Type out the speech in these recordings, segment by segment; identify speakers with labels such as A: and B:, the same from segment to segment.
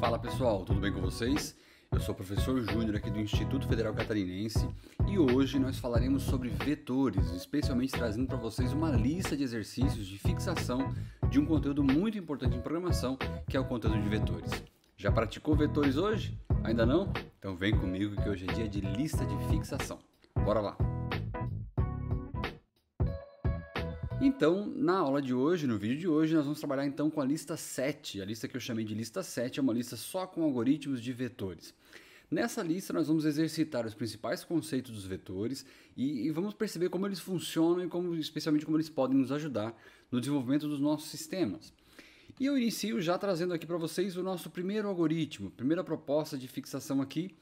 A: Fala pessoal, tudo bem com vocês? Eu sou o professor Júnior aqui do Instituto Federal Catarinense e hoje nós falaremos sobre vetores, especialmente trazendo para vocês uma lista de exercícios de fixação de um conteúdo muito importante em programação, que é o conteúdo de vetores. Já praticou vetores hoje? Ainda não? Então vem comigo que hoje é dia de lista de fixação. Bora lá! Então, na aula de hoje, no vídeo de hoje, nós vamos trabalhar então com a lista 7. A lista que eu chamei de lista 7 é uma lista só com algoritmos de vetores. Nessa lista nós vamos exercitar os principais conceitos dos vetores e, e vamos perceber como eles funcionam e como, especialmente como eles podem nos ajudar no desenvolvimento dos nossos sistemas. E eu inicio já trazendo aqui para vocês o nosso primeiro algoritmo, primeira proposta de fixação aqui,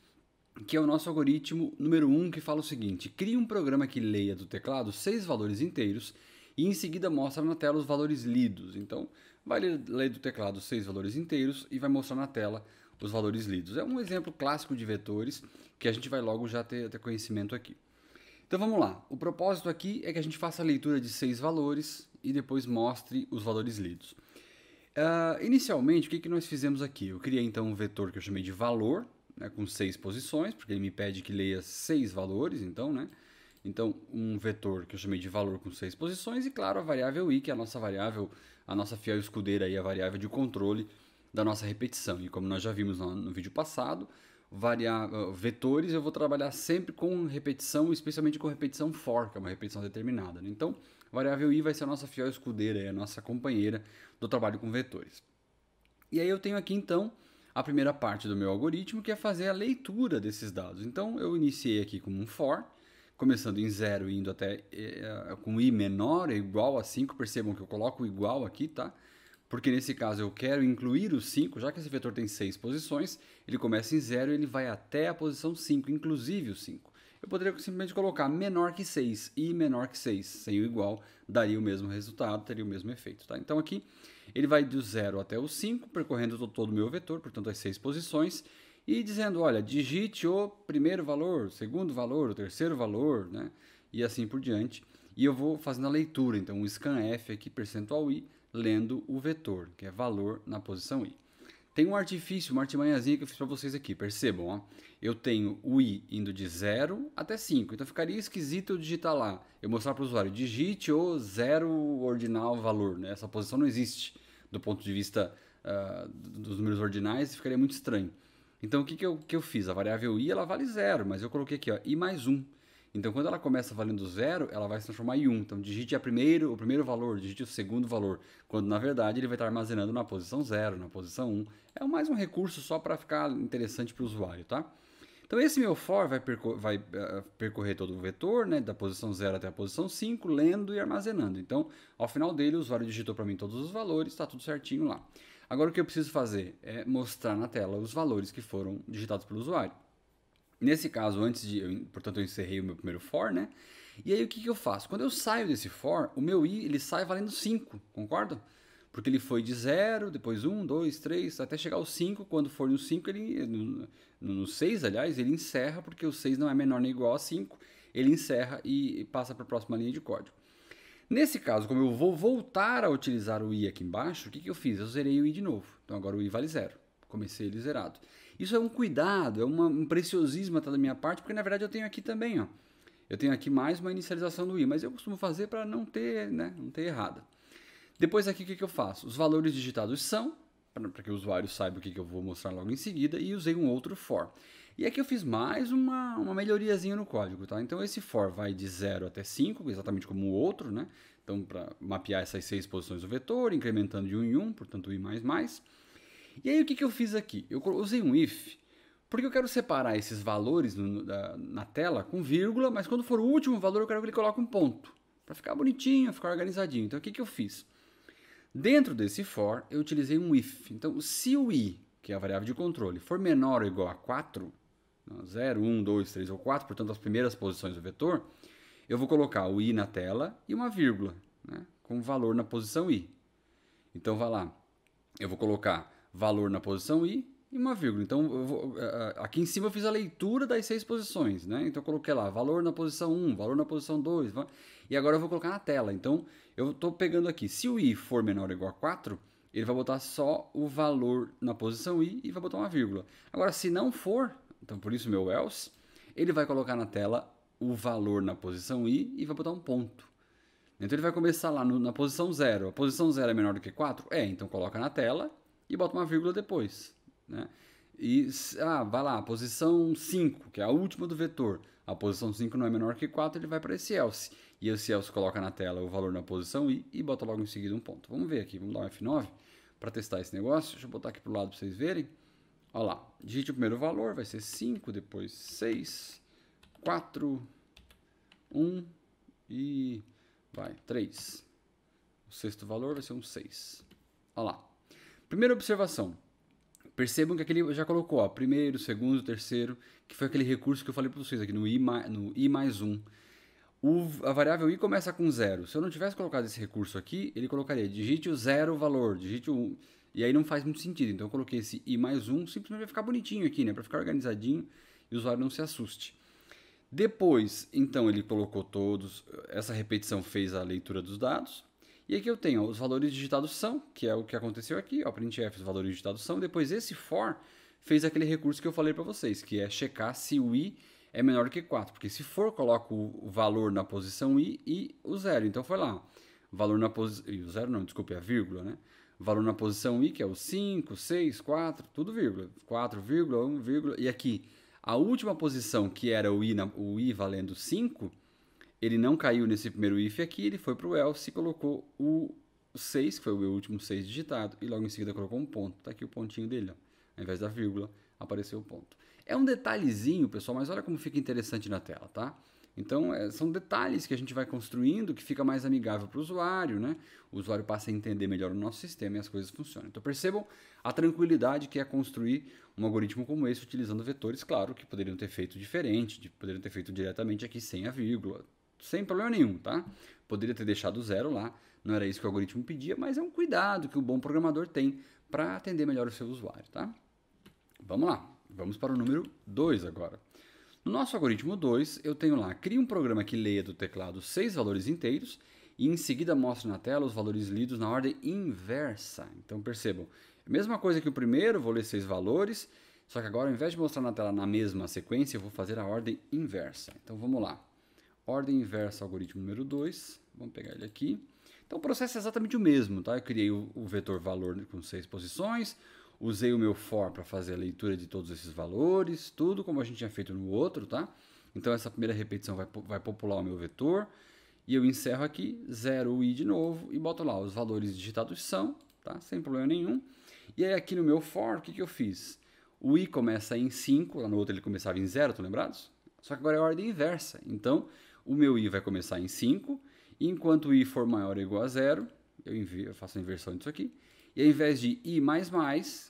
A: que é o nosso algoritmo número 1, um, que fala o seguinte: crie um programa que leia do teclado seis valores inteiros e em seguida mostra na tela os valores lidos. Então, vai ler do teclado seis valores inteiros e vai mostrar na tela os valores lidos. É um exemplo clássico de vetores que a gente vai logo já ter, ter conhecimento aqui. Então vamos lá. O propósito aqui é que a gente faça a leitura de seis valores e depois mostre os valores lidos. Uh, inicialmente, o que, que nós fizemos aqui? Eu criei então um vetor que eu chamei de valor, né, com seis posições, porque ele me pede que leia seis valores, então, né? Então, um vetor que eu chamei de valor com seis posições e, claro, a variável i, que é a nossa variável, a nossa fiel escudeira aí, a variável de controle da nossa repetição. E como nós já vimos no, no vídeo passado, ah, vetores eu vou trabalhar sempre com repetição, especialmente com repetição for, que é uma repetição determinada. Né? Então, a variável i vai ser a nossa fiel escudeira, a nossa companheira do trabalho com vetores. E aí eu tenho aqui então a primeira parte do meu algoritmo, que é fazer a leitura desses dados. Então eu iniciei aqui com um for, começando em zero e indo até é, é, com i menor é igual a 5, percebam que eu coloco igual aqui, tá? Porque nesse caso eu quero incluir o 5, já que esse vetor tem 6 posições, ele começa em zero e ele vai até a posição 5, inclusive o 5. Eu poderia simplesmente colocar menor que 6 i menor que 6, sem o igual, daria o mesmo resultado, teria o mesmo efeito. Tá? Então aqui ele vai do 0 até o 5, percorrendo todo o meu vetor, portanto as 6 posições, e dizendo, olha, digite o primeiro valor, o segundo valor, o terceiro valor, né? E assim por diante. E eu vou fazendo a leitura, então o scanf aqui, percentual i, lendo o vetor, que é valor na posição i. Tem um artifício, uma artimanhazinha que eu fiz para vocês aqui, percebam. Ó. Eu tenho o i indo de 0 até 5, então ficaria esquisito eu digitar lá, eu mostrar para o usuário, digite o zero ordinal valor, né? essa posição não existe do ponto de vista uh, dos números ordinais, ficaria muito estranho. Então o que, que, eu, que eu fiz? A variável i ela vale zero, mas eu coloquei aqui ó, i mais 1. Um. Então quando ela começa valendo zero, ela vai se transformar em 1. Um. Então digite a primeiro, o primeiro valor, digite o segundo valor, quando na verdade ele vai estar armazenando na posição 0, na posição 1. Um. É mais um recurso só para ficar interessante para o usuário, tá? Então esse meu for vai, percor vai uh, percorrer todo o vetor, né, da posição 0 até a posição 5, lendo e armazenando. Então, ao final dele, o usuário digitou para mim todos os valores, está tudo certinho lá. Agora o que eu preciso fazer é mostrar na tela os valores que foram digitados pelo usuário. Nesse caso, antes de, eu, portanto, eu encerrei o meu primeiro for, né? E aí o que, que eu faço? Quando eu saio desse for, o meu i ele sai valendo 5, concorda? Porque ele foi de 0, depois 1, 2, 3, até chegar ao 5. Quando for no 5, ele. No 6, aliás, ele encerra, porque o 6 não é menor nem igual a 5. Ele encerra e passa para a próxima linha de código. Nesse caso, como eu vou voltar a utilizar o i aqui embaixo, o que, que eu fiz? Eu zerei o i de novo. Então agora o i vale zero. Comecei ele zerado. Isso é um cuidado, é uma, um preciosismo até da minha parte, porque na verdade eu tenho aqui também, ó. Eu tenho aqui mais uma inicialização do i, mas eu costumo fazer para não ter, né, não ter errada. Depois aqui o que, que eu faço? Os valores digitados são, para que o usuário saiba o que, que eu vou mostrar logo em seguida, e usei um outro for. E aqui eu fiz mais uma, uma melhoriazinha no código, tá? Então esse for vai de 0 até 5, exatamente como o outro, né? Então para mapear essas seis posições do vetor, incrementando de 1 um em 1, um, portanto i++. E aí o que, que eu fiz aqui? Eu usei um if, porque eu quero separar esses valores no, na, na tela com vírgula, mas quando for o último valor eu quero que ele coloque um ponto, para ficar bonitinho, ficar organizadinho. Então o que, que eu fiz? Dentro desse for, eu utilizei um if. Então se o i, que é a variável de controle, for menor ou igual a 4, 0, 1, 2, 3 ou 4, portanto as primeiras posições do vetor, eu vou colocar o i na tela e uma vírgula, né, com valor na posição i. Então vai lá, eu vou colocar valor na posição i e uma vírgula. Então vou, eh, eh, aqui em cima eu fiz a leitura das seis posições, né? Então eu coloquei lá valor na posição 1, valor na posição 2, e agora eu vou colocar na tela. Então eu estou pegando aqui, se o i for menor ou igual a 4, ele vai botar só o valor na posição i e vai botar uma vírgula. Agora se não for, então por isso meu else, ele vai colocar na tela o valor na posição i e vai botar um ponto. Então ele vai começar lá no, na posição 0. A posição 0 é menor do que 4? É, então coloca na tela e bota uma vírgula depois. Né? E ah, vai lá, a posição 5, que é a última do vetor. A posição 5 não é menor que 4, ele vai para esse else. E esse else coloca na tela o valor na posição i e bota logo em seguida um ponto. Vamos ver aqui, vamos dar um F9 para testar esse negócio. Deixa eu botar aqui para o lado para vocês verem. Olha lá, digite o primeiro valor, vai ser 5, depois 6, 4, 1 e vai, 3. O sexto valor vai ser um 6. Olha lá. Primeira observação. Percebam que aquele já colocou, ó, primeiro, segundo, terceiro, que foi aquele recurso que eu falei para vocês aqui no i, no i mais 1. O, a variável i começa com 0. Se eu não tivesse colocado esse recurso aqui, ele colocaria digite o zero valor, digite o 1. E aí não faz muito sentido. Então eu coloquei esse i mais um simplesmente vai ficar bonitinho aqui, né? Para ficar organizadinho e o usuário não se assuste. Depois, então ele colocou todos, essa repetição fez a leitura dos dados. E aqui eu tenho os valores digitados são, que é o que aconteceu aqui, ó, printf, os valores digitados são. Depois esse for fez aquele recurso que eu falei para vocês, que é checar se o i é menor que 4, porque se for, coloco o valor na posição i e o zero. Então foi lá, valor na posição, o zero não, desculpe, a vírgula, né? valor na posição I, que é o 5, 6, 4, tudo vírgula, 4, vírgula, 1, vírgula. E aqui, a última posição, que era o I, na, o I valendo 5, ele não caiu nesse primeiro if aqui, ele foi para o else e colocou o 6, que foi o último 6 digitado, e logo em seguida colocou um ponto. Está aqui o pontinho dele, ó. ao invés da vírgula, apareceu o ponto. É um detalhezinho, pessoal, mas olha como fica interessante na tela, tá? Então, é, são detalhes que a gente vai construindo que fica mais amigável para o usuário, né? O usuário passa a entender melhor o nosso sistema e as coisas funcionam. Então, percebam a tranquilidade que é construir um algoritmo como esse utilizando vetores, claro, que poderiam ter feito diferente, poderiam ter feito diretamente aqui sem a vírgula, sem problema nenhum, tá? Poderia ter deixado zero lá, não era isso que o algoritmo pedia, mas é um cuidado que o bom programador tem para atender melhor o seu usuário, tá? Vamos lá, vamos para o número 2 agora. No nosso algoritmo 2, eu tenho lá, crio um programa que leia do teclado seis valores inteiros e em seguida mostra na tela os valores lidos na ordem inversa. Então percebam, é mesma coisa que o primeiro, vou ler seis valores, só que agora ao invés de mostrar na tela na mesma sequência, eu vou fazer a ordem inversa. Então vamos lá. Ordem inversa, algoritmo número 2. Vamos pegar ele aqui. Então o processo é exatamente o mesmo, tá? Eu criei o, o vetor valor com seis posições, usei o meu for para fazer a leitura de todos esses valores, tudo como a gente tinha feito no outro, tá? Então essa primeira repetição vai, vai popular o meu vetor, e eu encerro aqui, zero o i de novo, e boto lá os valores digitados são, tá? Sem problema nenhum. E aí aqui no meu for, o que, que eu fiz? O i começa em 5, lá no outro ele começava em 0, estão lembrados? Só que agora é a ordem inversa, então o meu i vai começar em 5, enquanto o i for maior ou igual a zero, eu, envio, eu faço a inversão disso aqui, e ao invés de i,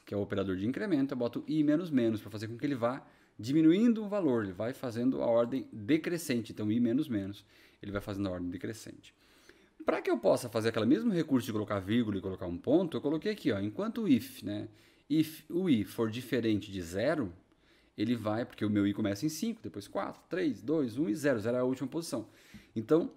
A: que é o operador de incremento, eu boto i menos menos para fazer com que ele vá diminuindo o valor, ele vai fazendo a ordem decrescente. Então, i menos menos ele vai fazendo a ordem decrescente. Para que eu possa fazer aquele mesmo recurso de colocar vírgula e colocar um ponto, eu coloquei aqui, ó, enquanto if, né? If o i for diferente de zero, ele vai, porque o meu i começa em 5, depois 4, 3, 2, 1 e 0. 0 é a última posição. Então,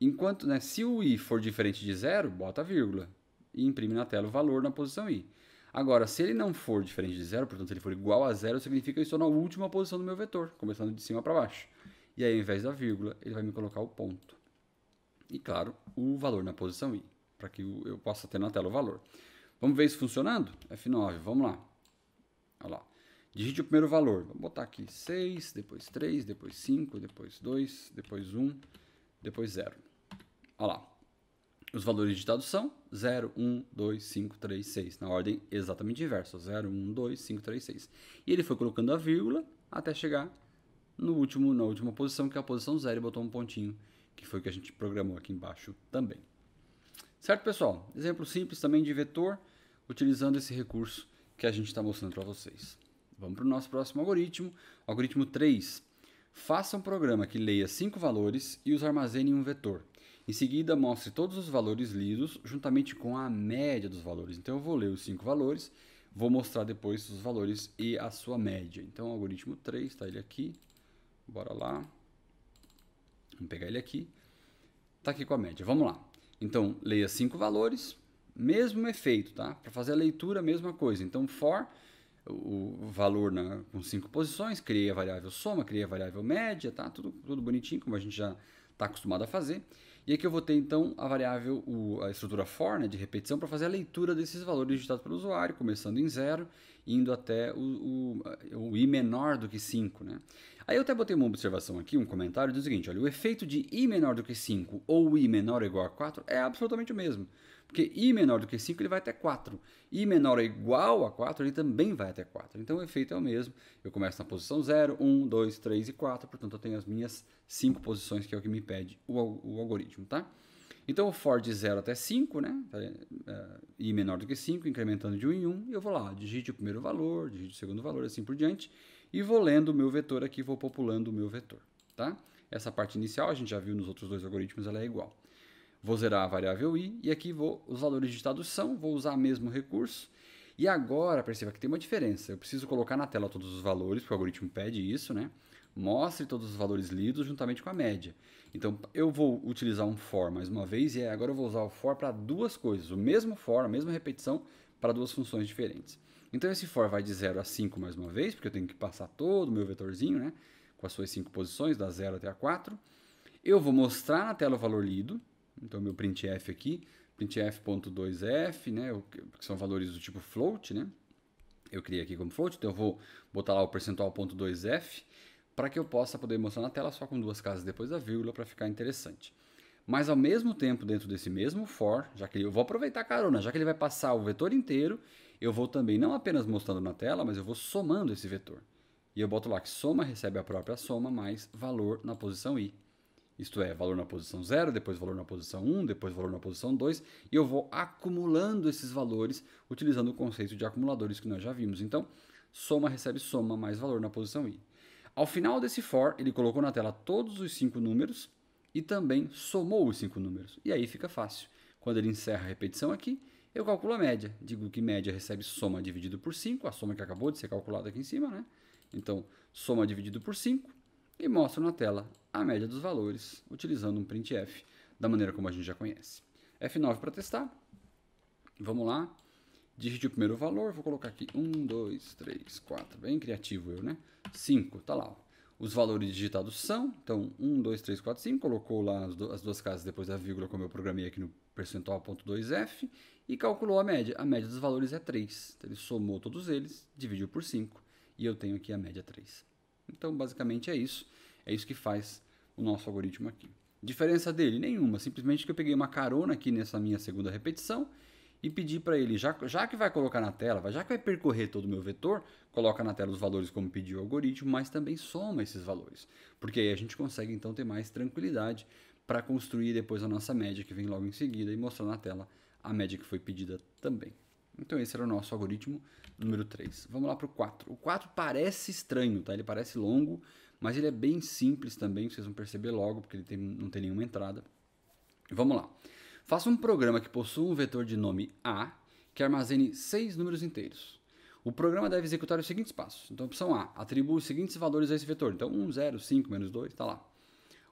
A: enquanto, né, se o i for diferente de zero, bota vírgula e imprime na tela o valor na posição i. Agora, se ele não for diferente de zero, portanto, se ele for igual a zero, significa que eu estou na última posição do meu vetor, começando de cima para baixo. E aí, ao invés da vírgula, ele vai me colocar o ponto. E, claro, o valor na posição i, para que eu possa ter na tela o valor. Vamos ver isso funcionando? F9, vamos lá. Olha lá. Digite o primeiro valor. Vou botar aqui 6, depois 3, depois 5, depois 2, depois 1, depois 0. Olha lá os valores de dados são 0, 1, 2, 5, 3, 6, na ordem exatamente inversa, 0, 1, 2, 5, 3, 6. E ele foi colocando a vírgula até chegar no último, na última posição, que é a posição 0, e botou um pontinho, que foi o que a gente programou aqui embaixo também. Certo, pessoal? Exemplo simples também de vetor, utilizando esse recurso que a gente está mostrando para vocês. Vamos para o nosso próximo algoritmo, algoritmo 3. Faça um programa que leia 5 valores e os armazene em um vetor. Em seguida, mostre todos os valores lidos juntamente com a média dos valores. Então, eu vou ler os cinco valores, vou mostrar depois os valores e a sua média. Então, algoritmo 3, está ele aqui. Bora lá. Vamos pegar ele aqui. Está aqui com a média. Vamos lá. Então, leia cinco valores, mesmo efeito, tá? Para fazer a leitura, mesma coisa. Então, for o valor na, com cinco posições, criei a variável soma, criei a variável média, tá? Tudo, tudo bonitinho, como a gente já está acostumado a fazer. E aqui eu vou ter então a variável, o, a estrutura for, né, de repetição, para fazer a leitura desses valores digitados pelo usuário, começando em zero, indo até o, o, o i menor do que 5. Né? Aí eu até botei uma observação aqui, um comentário, do seguinte, olha, o efeito de i menor do que 5 ou i menor ou igual a 4 é absolutamente o mesmo. Porque i menor do que 5 ele vai até 4. i menor ou igual a 4 ele também vai até 4. Então o efeito é o mesmo. Eu começo na posição 0, 1, 2, 3 e 4. Portanto eu tenho as minhas 5 posições que é o que me pede o, o algoritmo. Tá? Então o for de 0 até 5, né? Tá, é, é, i menor do que 5, incrementando de 1 em 1. E Eu vou lá, digite o primeiro valor, digite o segundo valor, assim por diante. E vou lendo o meu vetor aqui, vou populando o meu vetor. Tá? Essa parte inicial a gente já viu nos outros dois algoritmos, ela é igual. Vou zerar a variável i e aqui vou, os valores digitados são, vou usar o mesmo recurso. E agora, perceba que tem uma diferença. Eu preciso colocar na tela todos os valores, porque o algoritmo pede isso, né? Mostre todos os valores lidos juntamente com a média. Então, eu vou utilizar um for mais uma vez, e agora eu vou usar o for para duas coisas. O mesmo for, a mesma repetição, para duas funções diferentes. Então, esse for vai de 0 a 5 mais uma vez, porque eu tenho que passar todo o meu vetorzinho, né? Com as suas cinco posições, da 0 até a 4. Eu vou mostrar na tela o valor lido, então, meu printf aqui, printf.2f, né, que são valores do tipo float, né? Eu criei aqui como float, então eu vou botar lá o percentual.2f para que eu possa poder mostrar na tela só com duas casas depois da vírgula para ficar interessante. Mas ao mesmo tempo, dentro desse mesmo for, já que eu vou aproveitar a carona, já que ele vai passar o vetor inteiro, eu vou também não apenas mostrando na tela, mas eu vou somando esse vetor. E eu boto lá que soma recebe a própria soma mais valor na posição i. Isto é, valor na posição 0, depois valor na posição 1, um, depois valor na posição 2, e eu vou acumulando esses valores utilizando o conceito de acumuladores que nós já vimos. Então, soma recebe soma mais valor na posição i. Ao final desse for, ele colocou na tela todos os cinco números e também somou os cinco números. E aí fica fácil. Quando ele encerra a repetição aqui, eu calculo a média. Digo que média recebe soma dividido por 5, a soma que acabou de ser calculada aqui em cima, né? Então, soma dividido por 5 e mostro na tela a média dos valores utilizando um printf, da maneira como a gente já conhece. F9 para testar. Vamos lá. Digite o primeiro valor, vou colocar aqui 1, 2, 3, 4, bem criativo eu, né? 5, tá lá. Ó. Os valores digitados são, então 1, 2, 3, 4, 5, colocou lá as duas casas depois da vírgula, como eu programei aqui no percentual.2f, e calculou a média. A média dos valores é 3, então ele somou todos eles, dividiu por 5, e eu tenho aqui a média 3. Então, basicamente é isso. É isso que faz o nosso algoritmo aqui. Diferença dele? Nenhuma. Simplesmente que eu peguei uma carona aqui nessa minha segunda repetição e pedi para ele, já, já que vai colocar na tela, já que vai percorrer todo o meu vetor, coloca na tela os valores como pediu o algoritmo, mas também soma esses valores. Porque aí a gente consegue então ter mais tranquilidade para construir depois a nossa média que vem logo em seguida e mostrar na tela a média que foi pedida também. Então esse era o nosso algoritmo número 3. Vamos lá para o 4. O 4 parece estranho, tá? Ele parece longo, mas ele é bem simples também, vocês vão perceber logo, porque ele tem, não tem nenhuma entrada. Vamos lá. Faça um programa que possua um vetor de nome A, que armazene seis números inteiros. O programa deve executar os seguintes passos. Então, opção A, atribua os seguintes valores a esse vetor. Então, 1, 0, 5, menos 2, está lá.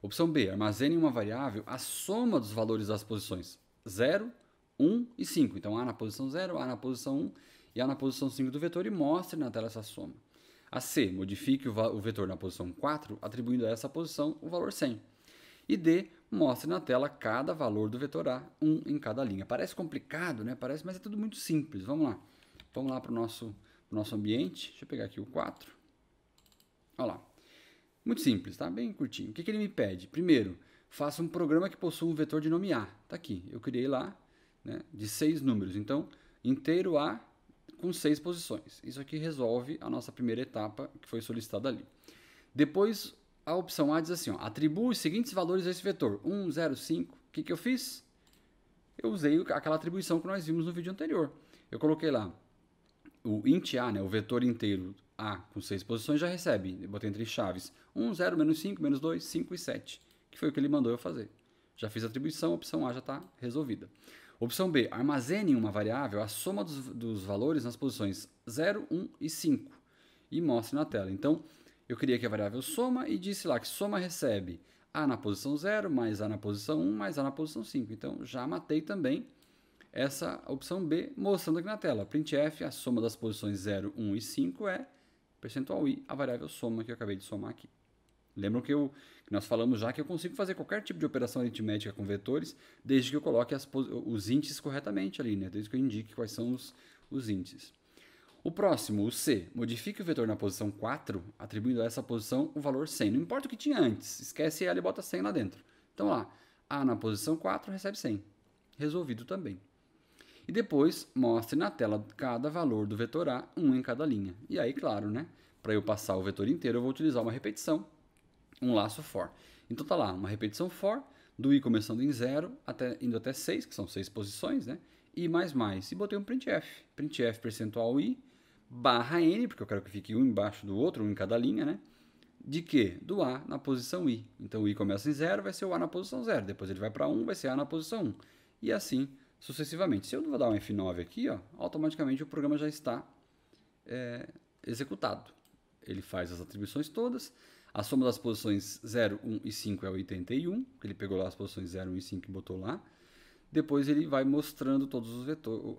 A: Opção B, armazene em uma variável a soma dos valores das posições 0, 0, 1 e 5. Então A na posição 0, A na posição 1 e A na posição 5 do vetor e mostre na tela essa soma. A C, modifique o, o vetor na posição 4, atribuindo a essa posição o valor 100. E D, mostre na tela cada valor do vetor A, um em cada linha. Parece complicado, né? Parece, mas é tudo muito simples. Vamos lá. Vamos lá para o nosso, nosso ambiente. Deixa eu pegar aqui o 4. Olha lá. Muito simples, tá? Bem curtinho. O que, que ele me pede? Primeiro, faça um programa que possua um vetor de nome A. Está aqui. Eu criei lá né, de seis números. Então, inteiro A com seis posições. Isso aqui resolve a nossa primeira etapa que foi solicitada ali. Depois, a opção A diz assim, ó, os seguintes valores a esse vetor, 1, 0, 5. O que, que eu fiz? Eu usei aquela atribuição que nós vimos no vídeo anterior. Eu coloquei lá o int A, né, o vetor inteiro A com seis posições, já recebe. Eu botei entre chaves 1, 0, menos 5, menos 2, 5 e 7, que foi o que ele mandou eu fazer. Já fiz a atribuição, a opção A já está resolvida. Opção B, armazene em uma variável a soma dos, dos valores nas posições 0, 1 e 5 e mostre na tela. Então, eu queria que a variável soma e disse lá que soma recebe A na posição 0, mais A na posição 1, mais A na posição 5. Então, já matei também essa opção B, mostrando aqui na tela. Printf, a soma das posições 0, 1 e 5 é percentual i, a variável soma que eu acabei de somar aqui. Lembram que, eu, que nós falamos já que eu consigo fazer qualquer tipo de operação aritmética com vetores, desde que eu coloque as, os índices corretamente ali, né? desde que eu indique quais são os, os índices. O próximo, o C, modifique o vetor na posição 4, atribuindo a essa posição o valor 100. Não importa o que tinha antes, esquece ela e bota 100 lá dentro. Então, lá, A na posição 4 recebe 100. Resolvido também. E depois, mostre na tela cada valor do vetor A, um em cada linha. E aí, claro, né? Para eu passar o vetor inteiro, eu vou utilizar uma repetição, um laço for. Então tá lá, uma repetição for, do i começando em 0, até, indo até 6, que são 6 posições, né? E mais mais. E botei um printf. Printf percentual i barra n, porque eu quero que fique um embaixo do outro, um em cada linha, né? De que? Do a na posição i. Então o i começa em 0, vai ser o a na posição 0. Depois ele vai para 1, um, vai ser a na posição 1. Um. E assim sucessivamente. Se eu vou dar um F9 aqui, ó, automaticamente o programa já está é, executado. Ele faz as atribuições todas. A soma das posições 0, 1 e 5 é 81. Ele pegou lá as posições 0, 1 e 5 e botou lá. Depois ele vai mostrando todos os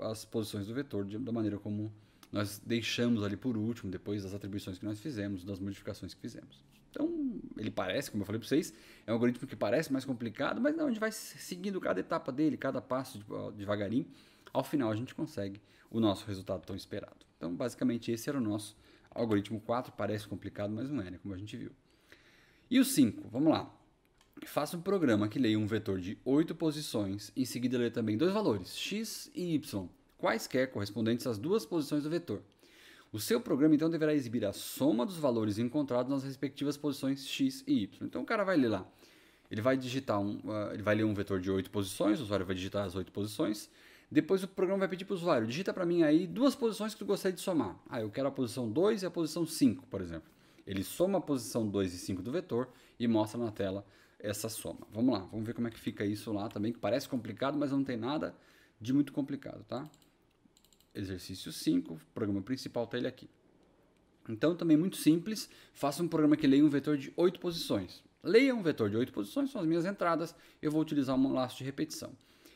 A: as posições do vetor de, da maneira como nós deixamos ali por último, depois das atribuições que nós fizemos, das modificações que fizemos. Então, ele parece, como eu falei para vocês, é um algoritmo que parece mais complicado, mas não, a gente vai seguindo cada etapa dele, cada passo devagarinho. Ao final, a gente consegue o nosso resultado tão esperado. Então, basicamente, esse era o nosso Algoritmo 4 parece complicado, mas não é, né? como a gente viu. E o 5, vamos lá. Faça um programa que leia um vetor de 8 posições, em seguida lê também dois valores, x e y, quaisquer correspondentes às duas posições do vetor. O seu programa então deverá exibir a soma dos valores encontrados nas respectivas posições x e y. Então o cara vai ler lá. Ele vai digitar um, uh, ele vai ler um vetor de 8 posições, o usuário vai digitar as 8 posições, depois o programa vai pedir para o usuário, digita para mim aí duas posições que tu gostaria de somar. Ah, eu quero a posição 2 e a posição 5, por exemplo. Ele soma a posição 2 e 5 do vetor e mostra na tela essa soma. Vamos lá, vamos ver como é que fica isso lá também, que parece complicado, mas não tem nada de muito complicado, tá? Exercício 5, o programa principal está ele aqui. Então, também muito simples, faça um programa que leia um vetor de 8 posições. Leia um vetor de 8 posições, são as minhas entradas, eu vou utilizar um laço de repetição.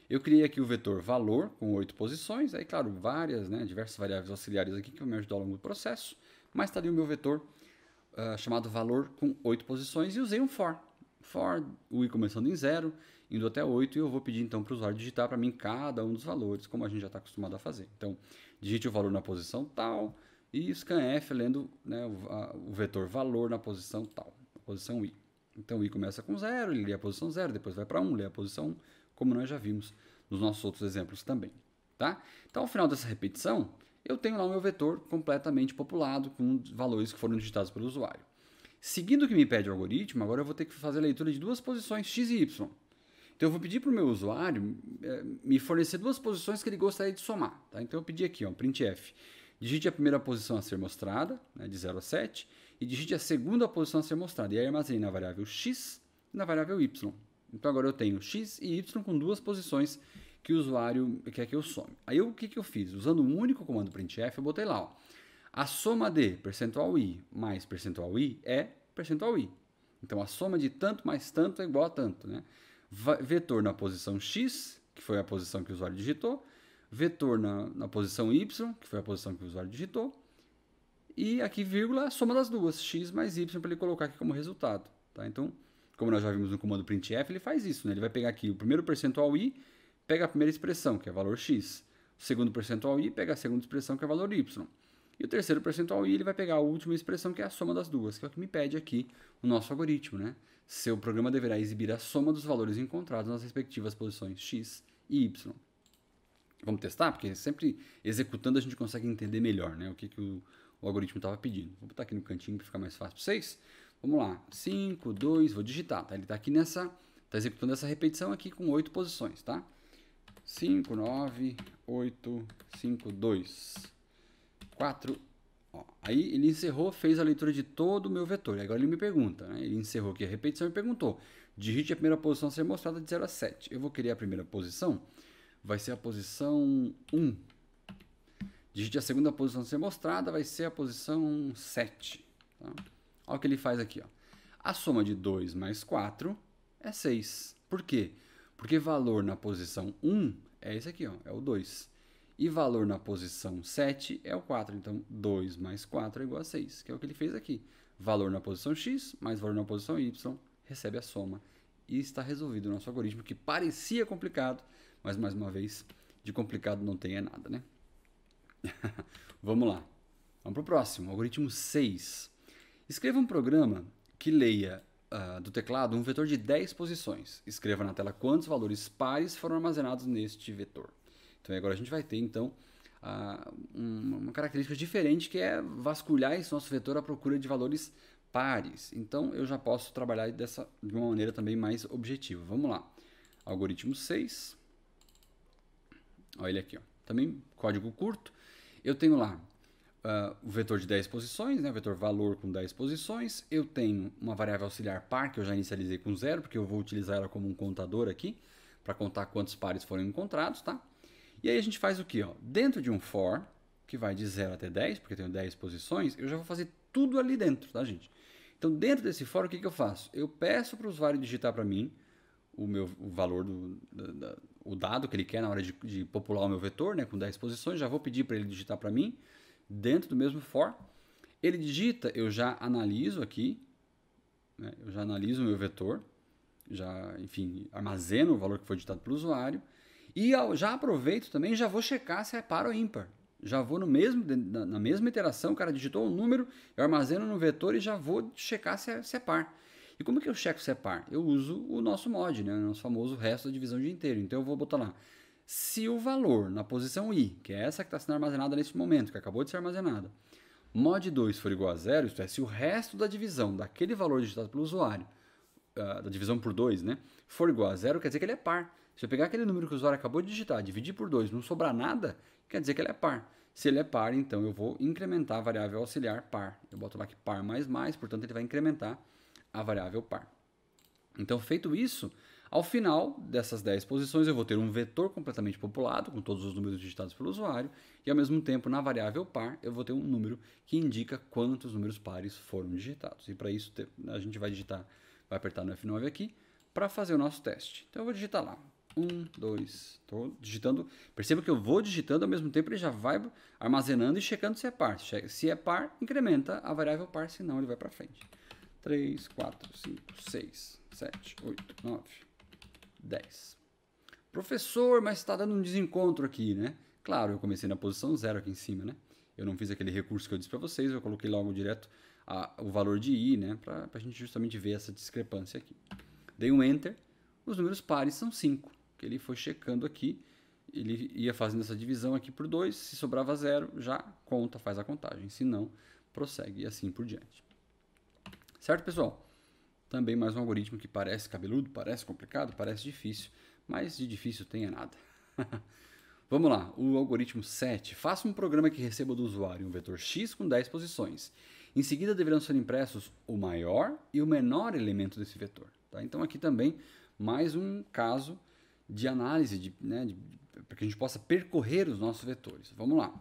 A: Eu criei aqui o vetor valor com oito posições, aí claro, várias, né, diversas variáveis auxiliares aqui que vão me ajudar ao longo do processo, mas está ali o meu vetor uh, chamado valor com oito posições e usei um for. For, o i começando em zero, indo até 8, e eu vou pedir então para o usuário digitar para mim cada um dos valores, como a gente já está acostumado a fazer. Então, digite o valor na posição tal, e scanf lendo né, o, a, o vetor valor na posição tal, posição i. Então, o i começa com zero, ele lê a posição zero, depois vai para 1, um, lê a posição 1, como nós já vimos nos nossos outros exemplos também. Tá? Então, ao final dessa repetição, eu tenho lá o meu vetor completamente populado com valores que foram digitados pelo usuário. Seguindo o que me pede o algoritmo, agora eu vou ter que fazer a leitura de duas posições x e y. Então eu vou pedir para o meu usuário eh, me fornecer duas posições que ele gostaria de somar. Tá? Então eu pedi aqui, ó, printf. Digite a primeira posição a ser mostrada, né, de 0 a 7, e digite a segunda posição a ser mostrada. E aí armazenei na variável x e na variável y. Então agora eu tenho x e y com duas posições que o usuário quer que eu some. Aí o que, que eu fiz? Usando um único comando printf, eu botei lá, ó, a soma de percentual %i mais percentual %i é percentual %i. Então a soma de tanto mais tanto é igual a tanto, né? Vetor na posição x, que foi a posição que o usuário digitou, vetor na, na posição y, que foi a posição que o usuário digitou, e aqui vírgula a soma das duas, x mais y, para ele colocar aqui como resultado. Tá? Então, como nós já vimos no comando printf, ele faz isso, né? Ele vai pegar aqui o primeiro percentual i, pega a primeira expressão, que é valor x. O segundo percentual i pega a segunda expressão, que é valor y. E o terceiro percentual i, ele vai pegar a última expressão, que é a soma das duas, que é o que me pede aqui o nosso algoritmo, né? Seu programa deverá exibir a soma dos valores encontrados nas respectivas posições x e y. Vamos testar, porque sempre executando a gente consegue entender melhor, né? O que, que o, o algoritmo estava pedindo. Vou botar aqui no cantinho para ficar mais fácil para vocês. Vamos lá, 5, 2, vou digitar, tá? Ele está aqui nessa, está executando essa repetição aqui com 8 posições, tá? 5, 9, 8, 5, 2, 4, Aí ele encerrou, fez a leitura de todo o meu vetor. Agora ele me pergunta, né? Ele encerrou aqui a repetição e perguntou, digite a primeira posição a ser mostrada de 0 a 7. Eu vou querer a primeira posição, vai ser a posição 1. Digite a segunda posição a ser mostrada, vai ser a posição 7, tá? Olha o que ele faz aqui. Ó. A soma de 2 mais 4 é 6. Por quê? Porque valor na posição 1 é esse aqui, ó, é o 2. E valor na posição 7 é o 4. Então, 2 mais 4 é igual a 6, que é o que ele fez aqui. Valor na posição x mais valor na posição y recebe a soma. E está resolvido o nosso algoritmo, que parecia complicado, mas, mais uma vez, de complicado não tem é nada, né? Vamos lá. Vamos para o próximo, algoritmo 6. Escreva um programa que leia uh, do teclado um vetor de 10 posições. Escreva na tela quantos valores pares foram armazenados neste vetor. Então agora a gente vai ter então uh, uma característica diferente que é vasculhar esse nosso vetor à procura de valores pares. Então eu já posso trabalhar dessa, de uma maneira também mais objetiva. Vamos lá. Algoritmo 6. Olha ele aqui. Ó. Também código curto. Eu tenho lá uh, o vetor de 10 posições, né, o vetor valor com 10 posições. Eu tenho uma variável auxiliar par que eu já inicializei com zero, porque eu vou utilizar ela como um contador aqui, para contar quantos pares foram encontrados. Tá? E aí a gente faz o que? Dentro de um for, que vai de 0 até 10, porque eu tenho 10 posições, eu já vou fazer tudo ali dentro, tá, gente? Então, dentro desse for, o que, que eu faço? Eu peço para o usuário digitar para mim o meu o valor do da, da, o dado que ele quer na hora de, de, popular o meu vetor, né, com 10 posições, já vou pedir para ele digitar para mim dentro do mesmo for. Ele digita, eu já analiso aqui, né? eu já analiso o meu vetor, já, enfim, armazeno o valor que foi digitado pelo usuário, e já aproveito também, já vou checar se é par ou ímpar. Já vou no mesmo, na mesma iteração, o cara digitou o um número, eu armazeno no vetor e já vou checar se é, se é par. E como que eu checo se é par? Eu uso o nosso mod, né? o nosso famoso resto da divisão de inteiro. Então eu vou botar lá se o valor na posição i, que é essa que está sendo armazenada neste momento, que acabou de ser armazenada, mod 2 for igual a zero, isto é, se o resto da divisão daquele valor digitado pelo usuário, uh, da divisão por 2, né, for igual a zero, quer dizer que ele é par. Se eu pegar aquele número que o usuário acabou de digitar, dividir por 2, não sobrar nada, quer dizer que ele é par. Se ele é par, então eu vou incrementar a variável auxiliar par. Eu boto lá que par mais mais, portanto ele vai incrementar a variável par. Então, feito isso, ao final dessas 10 posições, eu vou ter um vetor completamente populado, com todos os números digitados pelo usuário, e ao mesmo tempo, na variável par, eu vou ter um número que indica quantos números pares foram digitados. E para isso, a gente vai digitar, vai apertar no F9 aqui, para fazer o nosso teste. Então eu vou digitar lá, 1, 2, estou digitando, perceba que eu vou digitando, ao mesmo tempo ele já vai armazenando e checando se é par. Se é, é par, incrementa a variável par, senão ele vai para frente. 3, 4, 5, 6, 7, 8, 9, 10. Professor, mas está dando um desencontro aqui, né? Claro, eu comecei na posição zero aqui em cima, né? Eu não fiz aquele recurso que eu disse para vocês, eu coloquei logo direto a, o valor de i, né? Para a gente justamente ver essa discrepância aqui. Dei um Enter, os números pares são 5, que ele foi checando aqui, ele ia fazendo essa divisão aqui por 2, se sobrava zero, já conta, faz a contagem, se não, prossegue e assim por diante. Certo, pessoal? Também mais um algoritmo que parece cabeludo, parece complicado, parece difícil, mas de difícil tem é nada. Vamos lá, o algoritmo 7. Faça um programa que receba do usuário um vetor X com 10 posições. Em seguida, deverão ser impressos o maior e o menor elemento desse vetor. Tá? Então, aqui também mais um caso de análise, de, né, de, para que a gente possa percorrer os nossos vetores. Vamos lá.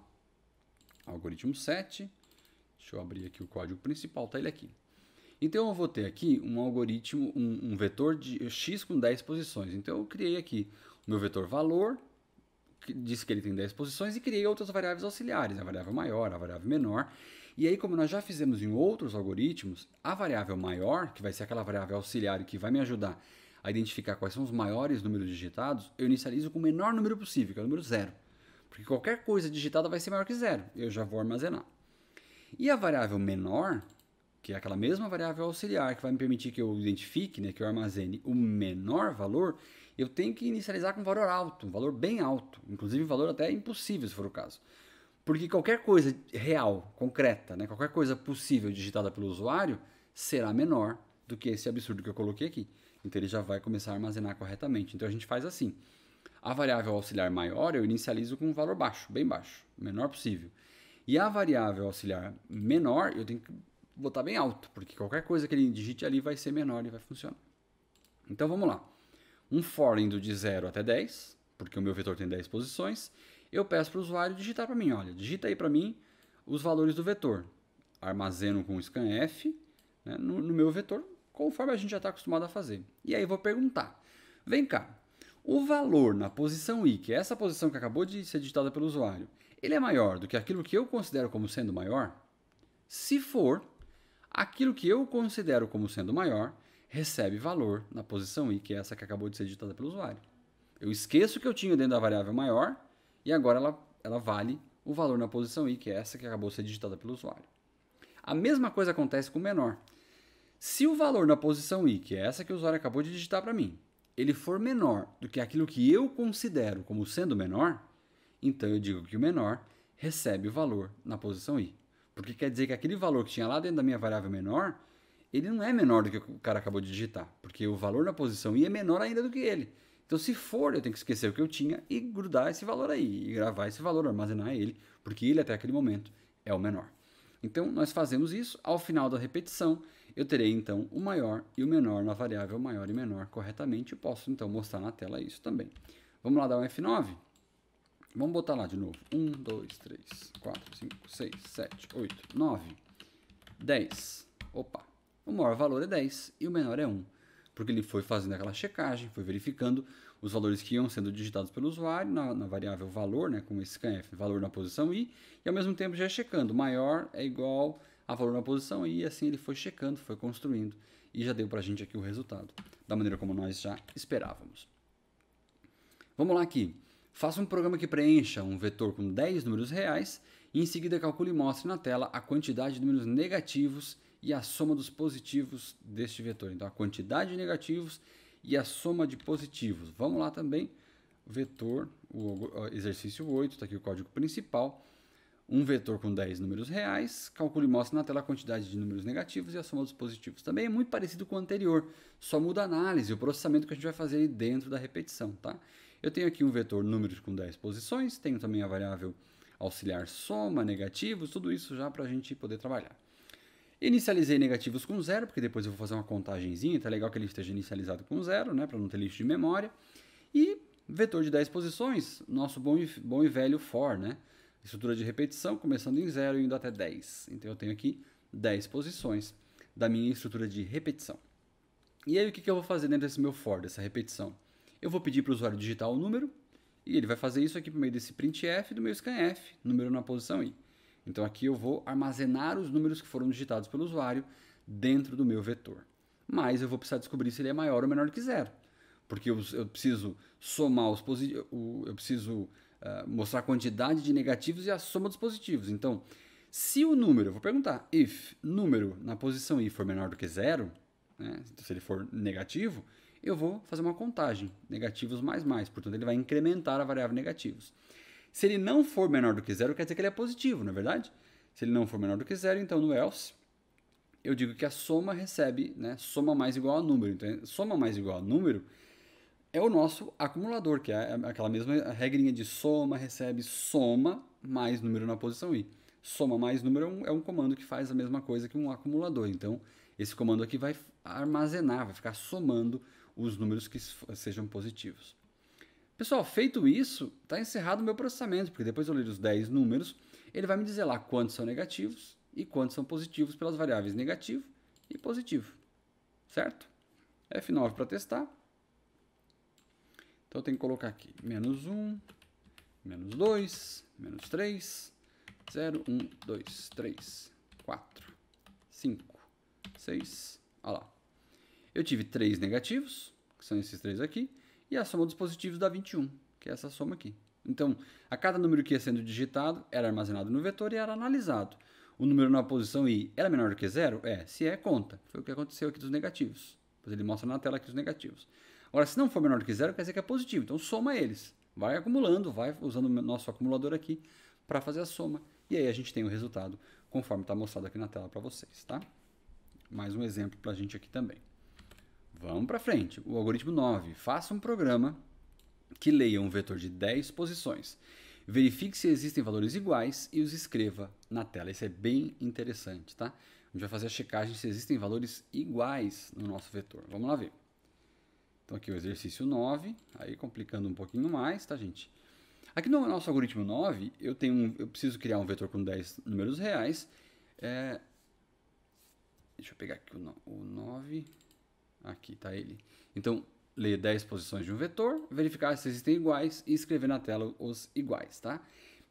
A: Algoritmo 7. Deixa eu abrir aqui o código principal, tá ele aqui. Então eu vou ter aqui um algoritmo, um, um vetor de x com 10 posições. Então eu criei aqui o meu vetor valor, que disse que ele tem 10 posições, e criei outras variáveis auxiliares, a variável maior, a variável menor. E aí, como nós já fizemos em outros algoritmos, a variável maior, que vai ser aquela variável auxiliar que vai me ajudar a identificar quais são os maiores números digitados, eu inicializo com o menor número possível, que é o número zero. Porque qualquer coisa digitada vai ser maior que zero, eu já vou armazenar. E a variável menor, que é aquela mesma variável auxiliar que vai me permitir que eu identifique, né, que eu armazene o menor valor, eu tenho que inicializar com um valor alto, um valor bem alto, inclusive um valor até impossível, se for o caso. Porque qualquer coisa real, concreta, né, qualquer coisa possível digitada pelo usuário será menor do que esse absurdo que eu coloquei aqui. Então ele já vai começar a armazenar corretamente. Então a gente faz assim. A variável auxiliar maior eu inicializo com um valor baixo, bem baixo, o menor possível. E a variável auxiliar menor eu tenho que botar bem alto, porque qualquer coisa que ele digite ali vai ser menor e vai funcionar. Então vamos lá. Um for indo de 0 até 10, porque o meu vetor tem 10 posições, eu peço para o usuário digitar para mim, olha, digita aí para mim os valores do vetor. Armazeno com scanf né, no, no meu vetor, conforme a gente já está acostumado a fazer. E aí eu vou perguntar, vem cá, o valor na posição i, que é essa posição que acabou de ser digitada pelo usuário, ele é maior do que aquilo que eu considero como sendo maior? Se for, aquilo que eu considero como sendo maior recebe valor na posição i, que é essa que acabou de ser ditada pelo usuário. Eu esqueço que eu tinha dentro da variável maior e agora ela, ela vale o valor na posição i, que é essa que acabou de ser digitada pelo usuário. A mesma coisa acontece com o menor. Se o valor na posição i, que é essa que o usuário acabou de digitar para mim, ele for menor do que aquilo que eu considero como sendo menor, então eu digo que o menor recebe o valor na posição i. Porque quer dizer que aquele valor que tinha lá dentro da minha variável menor, ele não é menor do que o cara acabou de digitar, porque o valor na posição i é menor ainda do que ele. Então, se for, eu tenho que esquecer o que eu tinha e grudar esse valor aí, e gravar esse valor, armazenar ele, porque ele até aquele momento é o menor. Então, nós fazemos isso, ao final da repetição, eu terei então o maior e o menor na variável maior e menor corretamente, posso então mostrar na tela isso também. Vamos lá dar um F9? Vamos botar lá de novo. 1, 2, 3, 4, 5, 6, 7, 8, 9, 10. Opa! O maior valor é 10 e o menor é 1. Porque ele foi fazendo aquela checagem, foi verificando os valores que iam sendo digitados pelo usuário na, na variável valor, né, com esse scanf, valor na posição i, e ao mesmo tempo já checando. Maior é igual a valor na posição i, e assim ele foi checando, foi construindo, e já deu para a gente aqui o resultado, da maneira como nós já esperávamos. Vamos lá aqui. Faça um programa que preencha um vetor com 10 números reais e em seguida calcule e mostre na tela a quantidade de números negativos e a soma dos positivos deste vetor. Então, a quantidade de negativos e a soma de positivos. Vamos lá também, vetor, o exercício 8, está aqui o código principal. Um vetor com 10 números reais, calcule e mostre na tela a quantidade de números negativos e a soma dos positivos. Também é muito parecido com o anterior, só muda a análise, o processamento que a gente vai fazer dentro da repetição, tá? Eu tenho aqui um vetor números com 10 posições, tenho também a variável auxiliar soma, negativos, tudo isso já para a gente poder trabalhar. Inicializei negativos com zero, porque depois eu vou fazer uma contagenzinha, tá legal que ele esteja inicializado com zero, né, para não ter lixo de memória. E vetor de 10 posições, nosso bom e, bom e velho for, né? Estrutura de repetição, começando em zero e indo até 10. Então eu tenho aqui 10 posições da minha estrutura de repetição. E aí o que, que eu vou fazer dentro desse meu for, dessa repetição? Eu vou pedir para o usuário digitar o número e ele vai fazer isso aqui por meio desse printf do meu scanf, número na posição i. Então aqui eu vou armazenar os números que foram digitados pelo usuário dentro do meu vetor. Mas eu vou precisar descobrir se ele é maior ou menor que zero, porque eu, eu preciso somar os positivos, eu preciso uh, mostrar a quantidade de negativos e a soma dos positivos. Então, se o número, vou perguntar, if número na posição i for menor do que zero, né, se ele for negativo, eu vou fazer uma contagem, negativos mais mais, portanto ele vai incrementar a variável negativos. Se ele não for menor do que zero, quer dizer que ele é positivo, não é verdade? Se ele não for menor do que zero, então no else eu digo que a soma recebe, né, soma mais igual a número. Então é, soma mais igual a número é o nosso acumulador, que é aquela mesma regrinha de soma recebe soma mais número na posição i. Soma mais número é um, é um comando que faz a mesma coisa que um acumulador. Então esse comando aqui vai armazenar, vai ficar somando os números que sejam positivos. Pessoal, feito isso, está encerrado o meu processamento, porque depois eu ler os 10 números, ele vai me dizer lá quantos são negativos e quantos são positivos pelas variáveis negativo e positivo. Certo? F9 para testar. Então eu tenho que colocar aqui menos 1, menos 2, menos 3, 0, 1, 2, 3, 4, 5, 6. Olha lá. Eu tive três negativos, que são esses três aqui, e a soma dos positivos dá 21, que é essa soma aqui. Então, a cada número que ia sendo digitado era armazenado no vetor e era analisado. O número na posição i era menor do que zero? É, se é, conta. Foi o que aconteceu aqui dos negativos. pois ele mostra na tela aqui os negativos. Agora, se não for menor do que zero, quer dizer que é positivo. Então, soma eles. Vai acumulando, vai usando o nosso acumulador aqui para fazer a soma. E aí a gente tem o resultado conforme está mostrado aqui na tela para vocês, tá? Mais um exemplo para a gente aqui também. Vamos para frente. O algoritmo 9. Faça um programa que leia um vetor de 10 posições. Verifique se existem valores iguais e os escreva na tela. Isso é bem interessante, tá? A gente vai fazer a checagem se existem valores iguais no nosso vetor. Vamos lá ver. Então aqui o exercício 9, aí complicando um pouquinho mais, tá gente? Aqui no nosso algoritmo 9, eu, tenho um, eu preciso criar um vetor com 10 números reais. É... Deixa eu pegar aqui o 9. Aqui está ele. Então, ler 10 posições de um vetor, verificar se existem iguais e escrever na tela os iguais, tá?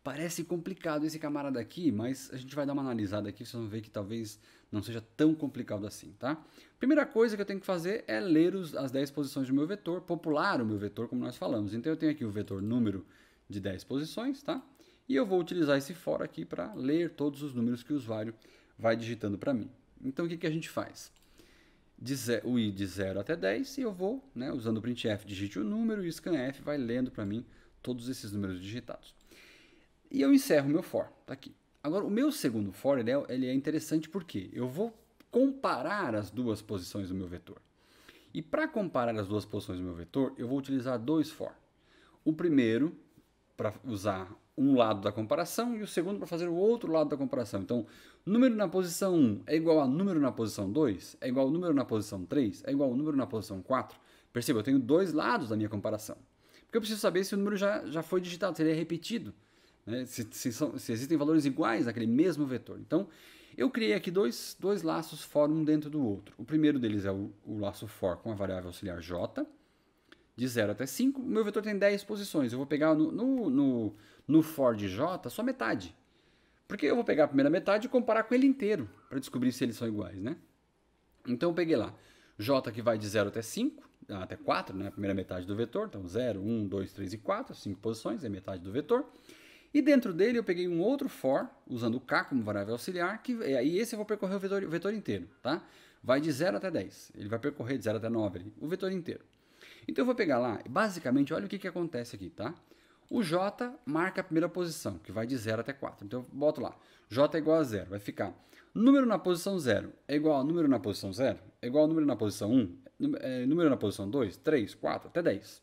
A: Parece complicado esse camarada aqui, mas a gente vai dar uma analisada aqui, vocês vão ver que talvez não seja tão complicado assim, tá? Primeira coisa que eu tenho que fazer é ler os, as 10 posições do meu vetor, popular o meu vetor, como nós falamos. Então eu tenho aqui o vetor número de 10 posições, tá? E eu vou utilizar esse for aqui para ler todos os números que o usuário vai digitando para mim. Então o que, que a gente faz? de o i de 0 até 10 e eu vou, né, usando o printf, digite o número e o scanf vai lendo para mim todos esses números digitados. E eu encerro o meu for, tá aqui. Agora, o meu segundo for ele é, ele é interessante porque eu vou comparar as duas posições do meu vetor. E para comparar as duas posições do meu vetor, eu vou utilizar dois for. O primeiro para usar um lado da comparação e o segundo para fazer o outro lado da comparação. Então, número na posição 1 é igual a número na posição 2, é igual ao número na posição 3, é igual ao número na posição 4. Perceba, eu tenho dois lados da minha comparação. Porque eu preciso saber se o número já, já foi digitado, se ele é repetido, né? se, se, são, se existem valores iguais naquele mesmo vetor. Então, eu criei aqui dois, dois laços for um dentro do outro. O primeiro deles é o, o laço for com a variável auxiliar j, de 0 até 5, o meu vetor tem 10 posições. Eu vou pegar no, no, no, no Ford J só metade. Porque eu vou pegar a primeira metade e comparar com ele inteiro, para descobrir se eles são iguais, né? Então eu peguei lá, J que vai de 0 até 5, até 4, né? A primeira metade do vetor, então 0, 1, 2, 3 e 4, 5 posições, é metade do vetor. E dentro dele eu peguei um outro for, usando o K como variável auxiliar, que, e é, esse eu vou percorrer o vetor, o vetor inteiro, tá? Vai de 0 até 10, ele vai percorrer de 0 até 9, o vetor inteiro. Então eu vou pegar lá, basicamente, olha o que, que acontece aqui, tá? O J marca a primeira posição, que vai de 0 até 4. Então eu boto lá, J é igual a 0, vai ficar número na posição 0 é igual a número na posição 0, é igual a número na posição 1, é, número na posição 2, 3, 4, até 10.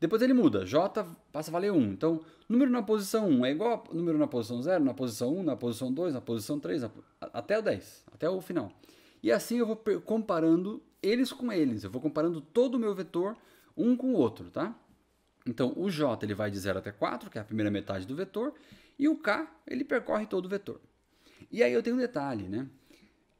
A: Depois ele muda, J passa a valer 1. Então, número na posição 1 é igual a número na posição 0, na posição 1, na posição 2, na posição 3, até o 10, até o final. E assim eu vou comparando eles com eles. Eu vou comparando todo o meu vetor um com o outro, tá? Então, o J ele vai de 0 até 4, que é a primeira metade do vetor, e o K ele percorre todo o vetor. E aí eu tenho um detalhe, né?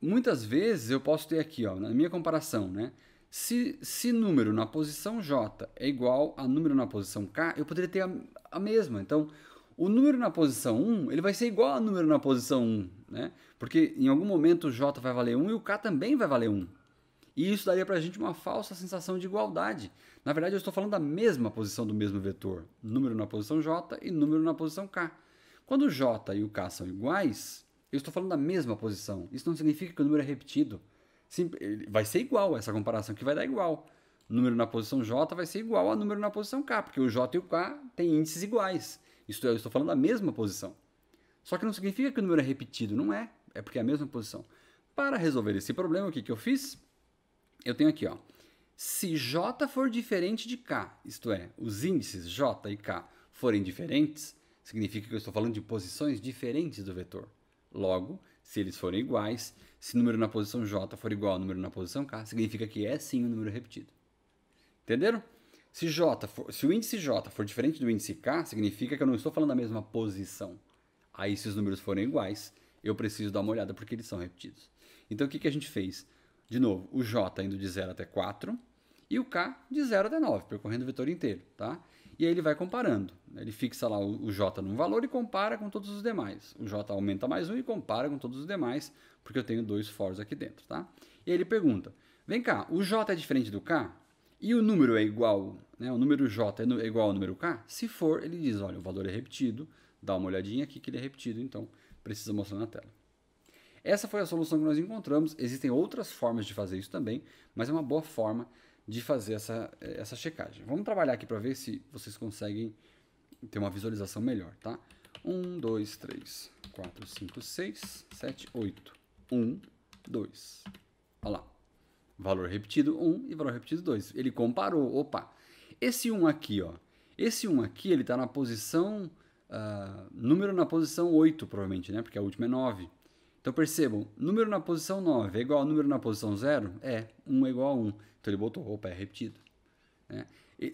A: Muitas vezes eu posso ter aqui, ó, na minha comparação, né? Se, se número na posição J é igual a número na posição K, eu poderia ter a, a mesma. Então, o número na posição 1 ele vai ser igual a número na posição 1, né? Porque em algum momento o J vai valer 1 e o K também vai valer 1. E isso daria para a gente uma falsa sensação de igualdade. Na verdade, eu estou falando da mesma posição do mesmo vetor, número na posição j e número na posição k. Quando o j e o k são iguais, eu estou falando da mesma posição. Isso não significa que o número é repetido. Sim, vai ser igual essa comparação, que vai dar igual. Número na posição j vai ser igual a número na posição k, porque o j e o k têm índices iguais. Isso é, eu estou falando da mesma posição. Só que não significa que o número é repetido, não é. É porque é a mesma posição. Para resolver esse problema, o que, que eu fiz? eu tenho aqui, ó. Se J for diferente de K, isto é, os índices J e K forem diferentes, significa que eu estou falando de posições diferentes do vetor. Logo, se eles forem iguais, se o número na posição J for igual ao número na posição K, significa que é sim um número repetido. Entenderam? Se, J for, se o índice J for diferente do índice K, significa que eu não estou falando da mesma posição. Aí, se os números forem iguais, eu preciso dar uma olhada porque eles são repetidos. Então, o que, que a gente fez? De novo, o J tá indo de 0 até 4 e o K de 0 até 9, percorrendo o vetor inteiro. Tá? E aí ele vai comparando. Né? Ele fixa lá o, J num valor e compara com todos os demais. O J aumenta mais um e compara com todos os demais, porque eu tenho dois fors aqui dentro. Tá? E aí ele pergunta, vem cá, o J é diferente do K? E o número é igual, né, o número J é, é igual ao número K? Se for, ele diz, olha, o valor é repetido, dá uma olhadinha aqui que ele é repetido, então precisa mostrar na tela. Essa foi a solução que nós encontramos. Existem outras formas de fazer isso também, mas é uma boa forma de fazer essa, eh, essa checagem. Vamos trabalhar aqui para ver se vocês conseguem ter uma visualização melhor, tá? 1, 2, 3, 4, 5, 6, 7, 8. 1, 2. Olha lá. Valor repetido 1 e valor repetido 2. Ele comparou. Opa! Esse 1 aqui, ó. Esse 1 aqui, ele está na posição... Uh, número na posição 8, provavelmente, né? Porque a última é 9. Então percebam, número na posição 9 é, é, é igual a número na posição 0? É, 1 é igual a 1. Então ele botou, opa, é repetido. Né?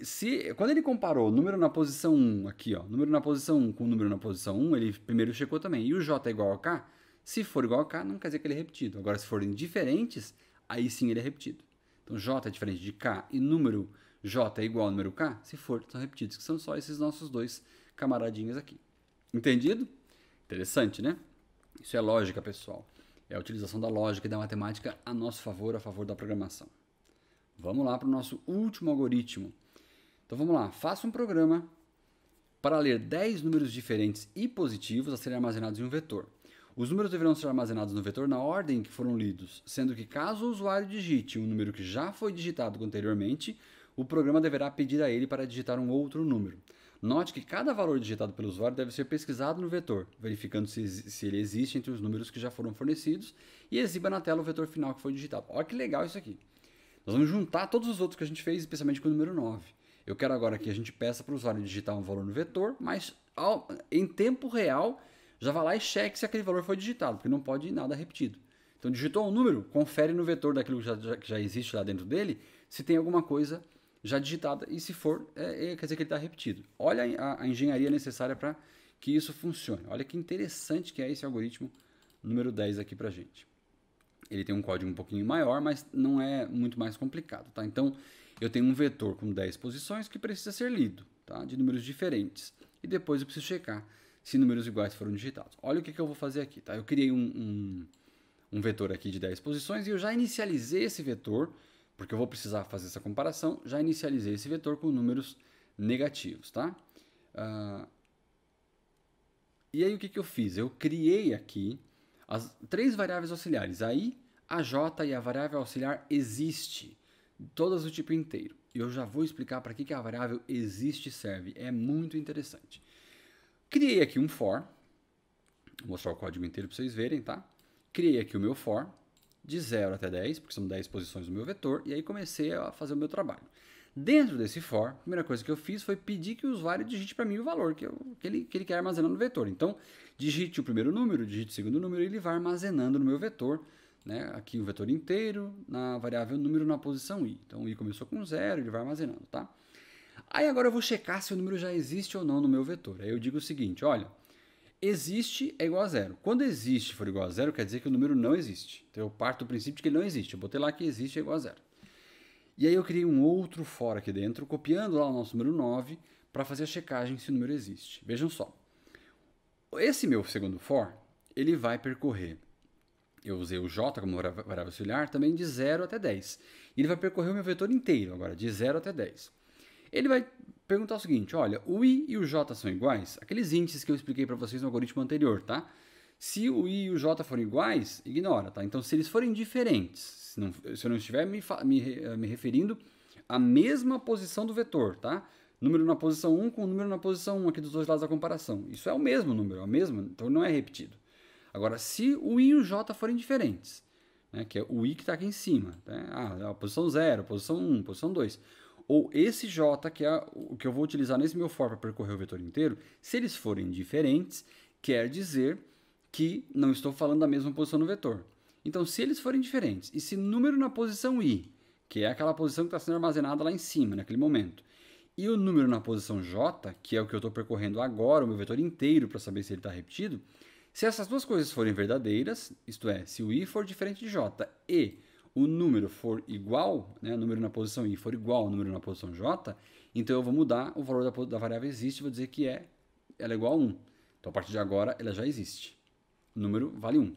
A: se, quando ele comparou o número na posição 1 aqui, ó, número na posição 1 com o número na posição 1, ele primeiro checou também. E o J é igual a K? Se for igual a K, não quer dizer que ele é repetido. Agora, se forem diferentes, aí sim ele é repetido. Então J é diferente de K e número J é igual ao número K, se for, são repetidos, que são só esses nossos dois camaradinhos aqui. Entendido? Interessante, né? Isso é lógica, pessoal. É a utilização da lógica e da matemática a nosso favor, a favor da programação. Vamos lá para o nosso último algoritmo. Então vamos lá, faça um programa para ler 10 números diferentes e positivos a serem armazenados em um vetor. Os números deverão ser armazenados no vetor na ordem que foram lidos, sendo que caso o usuário digite um número que já foi digitado anteriormente, o programa deverá pedir a ele para digitar um outro número. Note que cada valor digitado pelo usuário deve ser pesquisado no vetor, verificando se, se ele existe entre os números que já foram fornecidos e exiba na tela o vetor final que foi digitado. Olha que legal isso aqui. Nós vamos juntar todos os outros que a gente fez, especialmente com o número 9. Eu quero agora que a gente peça para o usuário digitar um valor no vetor, mas ao, em tempo real já vai lá e cheque se aquele valor foi digitado, porque não pode ir nada repetido. Então digitou um número, confere no vetor daquilo que já, que já existe lá dentro dele se tem alguma coisa já digitada, e se for, é, é, quer dizer que ele está repetido. Olha a, a engenharia necessária para que isso funcione. Olha que interessante que é esse algoritmo número 10 aqui para gente. Ele tem um código um pouquinho maior, mas não é muito mais complicado. Tá? Então, eu tenho um vetor com 10 posições que precisa ser lido, tá? de números diferentes. E depois eu preciso checar se números iguais foram digitados. Olha o que, que eu vou fazer aqui. Tá? Eu criei um, um, um vetor aqui de 10 posições e eu já inicializei esse vetor porque eu vou precisar fazer essa comparação, já inicializei esse vetor com números negativos, tá? Uh, e aí o que, que eu fiz? Eu criei aqui as três variáveis auxiliares. Aí a J e a variável auxiliar existe, todas do tipo inteiro. E eu já vou explicar para que, que a variável existe serve. É muito interessante. Criei aqui um for. Vou mostrar o código inteiro para vocês verem, tá? Criei aqui o meu for de 0 até 10, porque são 10 posições do meu vetor, e aí comecei a fazer o meu trabalho. Dentro desse for, a primeira coisa que eu fiz foi pedir que o usuário digite para mim o valor que, eu, que, ele, que ele quer armazenar no vetor. Então, digite o primeiro número, digite o segundo número, e ele vai armazenando no meu vetor, né, aqui o vetor inteiro, na variável número na posição i. Então, o i começou com 0, ele vai armazenando, tá? Aí agora eu vou checar se o número já existe ou não no meu vetor. Aí eu digo o seguinte, olha, existe é igual a zero. Quando existe for igual a zero, quer dizer que o número não existe. Então eu parto do princípio de que ele não existe. Eu botei lá que existe é igual a zero. E aí eu criei um outro for aqui dentro, copiando lá o nosso número 9 para fazer a checagem se o número existe. Vejam só. Esse meu segundo for, ele vai percorrer. Eu usei o j como variável auxiliar também de 0 até 10. Ele vai percorrer o meu vetor inteiro agora, de 0 até 10. Ele vai perguntar o seguinte: olha, o i e o j são iguais? Aqueles índices que eu expliquei para vocês no algoritmo anterior, tá? Se o i e o j forem iguais, ignora, tá? Então, se eles forem diferentes, se, não, se eu não estiver me, me, eh, me referindo à mesma posição do vetor, tá? Número na posição 1 com o número na posição 1 aqui dos dois lados da comparação. Isso é o mesmo número, é o mesmo, então não é repetido. Agora, se o i e o j forem diferentes, né, que é o i que está aqui em cima, né? ah, é a posição 0, posição 1, posição 2 ou esse J, que é o que eu vou utilizar nesse meu for para percorrer o vetor inteiro, se eles forem diferentes, quer dizer que não estou falando da mesma posição no vetor. Então, se eles forem diferentes, e se número na posição i, que é aquela posição que está sendo armazenada lá em cima, naquele momento, e o número na posição j, que é o que eu estou percorrendo agora, o meu vetor inteiro, para saber se ele está repetido, se essas duas coisas forem verdadeiras, isto é, se o i for diferente de j e o número for igual, né, número na posição i for igual ao número na posição j, então eu vou mudar o valor da, da variável existe, vou dizer que é, ela é igual a 1. Então a partir de agora ela já existe. O número vale 1.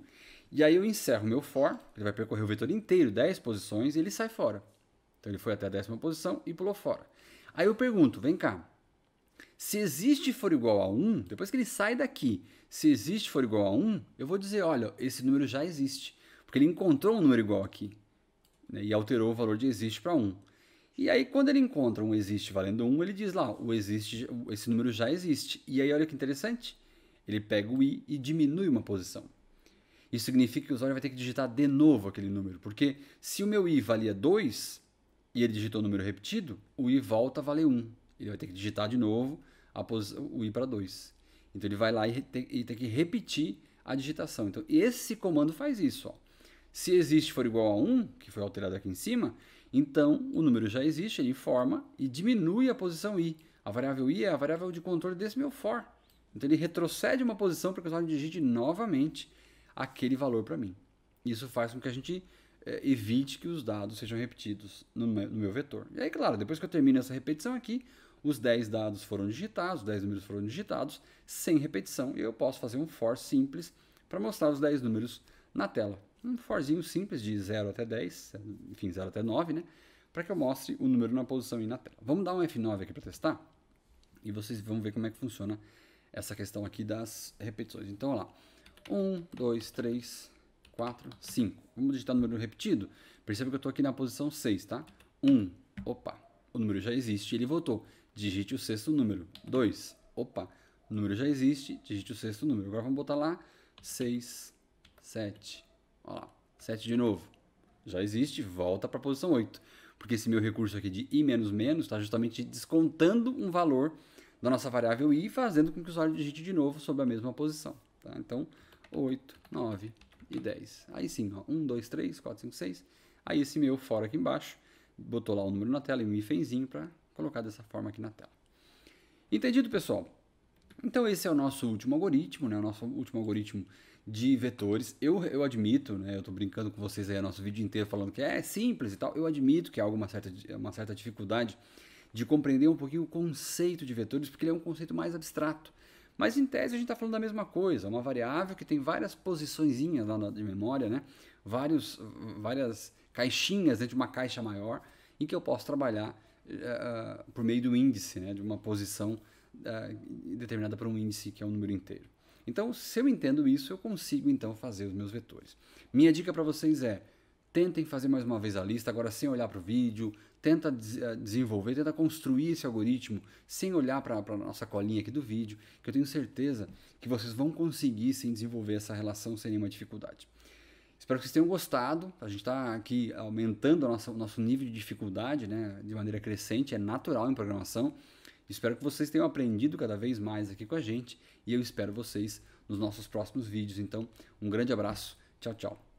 A: E aí eu encerro meu for, ele vai percorrer o vetor inteiro, 10 posições, e ele sai fora. Então ele foi até a décima posição e pulou fora. Aí eu pergunto, vem cá, se existe for igual a 1, depois que ele sai daqui, se existe for igual a 1, eu vou dizer, olha, esse número já existe. Porque ele encontrou um número igual aqui né, e alterou o valor de existe para 1. E aí, quando ele encontra um existe valendo 1, ele diz lá, o existe esse número já existe. E aí, olha que interessante, ele pega o i e diminui uma posição. Isso significa que o usuário vai ter que digitar de novo aquele número, porque se o meu i valia 2 e ele digitou o número repetido, o i volta a valer 1. Ele vai ter que digitar de novo posição, o i para 2. Então ele vai lá e tem, e tem que repetir a digitação. Então esse comando faz isso. Ó. Se existe for igual a 1, que foi alterado aqui em cima, então o número já existe, ele informa e diminui a posição i. A variável i é a variável de controle desse meu for. Então ele retrocede uma posição para que o usuário digite novamente aquele valor para mim. Isso faz com que a gente é, evite que os dados sejam repetidos no meu, no meu vetor. E aí, claro, depois que eu termino essa repetição aqui, os 10 dados foram digitados, os 10 números foram digitados sem repetição, e eu posso fazer um for simples para mostrar os 10 números na tela um forzinho simples de 0 até 10, enfim, 0 até 9, né? Para que eu mostre o número na posição e na tela. Vamos dar um F9 aqui para testar? E vocês vão ver como é que funciona essa questão aqui das repetições. Então, olha lá. 1, 2, 3, 4, 5. Vamos digitar o número repetido? Perceba que eu estou aqui na posição 6, tá? 1, opa, o número já existe, ele voltou. Digite o sexto número. 2, opa, o número já existe, digite o sexto número. Agora vamos botar lá 6, 7, Olha lá, 7 de novo. Já existe, volta para a posição 8. Porque esse meu recurso aqui de i menos menos está justamente descontando um valor da nossa variável i, fazendo com que o usuário digite de novo sobre a mesma posição. Tá? Então, 8, 9 e 10. Aí sim, ó, 1, 2, 3, 4, 5, 6. Aí esse meu fora aqui embaixo, botou lá o número na tela e um hífenzinho para colocar dessa forma aqui na tela. Entendido, pessoal? Então esse é o nosso último algoritmo, né? o nosso último algoritmo de vetores. Eu, eu admito, né, eu estou brincando com vocês aí o nosso vídeo inteiro falando que é simples e tal, eu admito que há é alguma certa, uma certa dificuldade de compreender um pouquinho o conceito de vetores, porque ele é um conceito mais abstrato. Mas em tese a gente está falando da mesma coisa, uma variável que tem várias posições lá de memória, né? Vários, várias caixinhas dentro de uma caixa maior, em que eu posso trabalhar uh, por meio do índice, né? de uma posição uh, determinada por um índice que é um número inteiro. Então, se eu entendo isso, eu consigo então fazer os meus vetores. Minha dica para vocês é: tentem fazer mais uma vez a lista, agora sem olhar para o vídeo, tenta eh, desenvolver, tenta construir esse algoritmo sem olhar para a nossa colinha aqui do vídeo, que eu tenho certeza que vocês vão conseguir sim desenvolver essa relação sem nenhuma dificuldade. Espero que vocês tenham gostado. A gente está aqui aumentando o nosso, nosso nível de dificuldade né, de maneira crescente, é natural em programação. Espero que vocês tenham aprendido cada vez mais aqui com a gente e eu espero vocês nos nossos próximos vídeos. Então, um grande abraço. Tchau, tchau.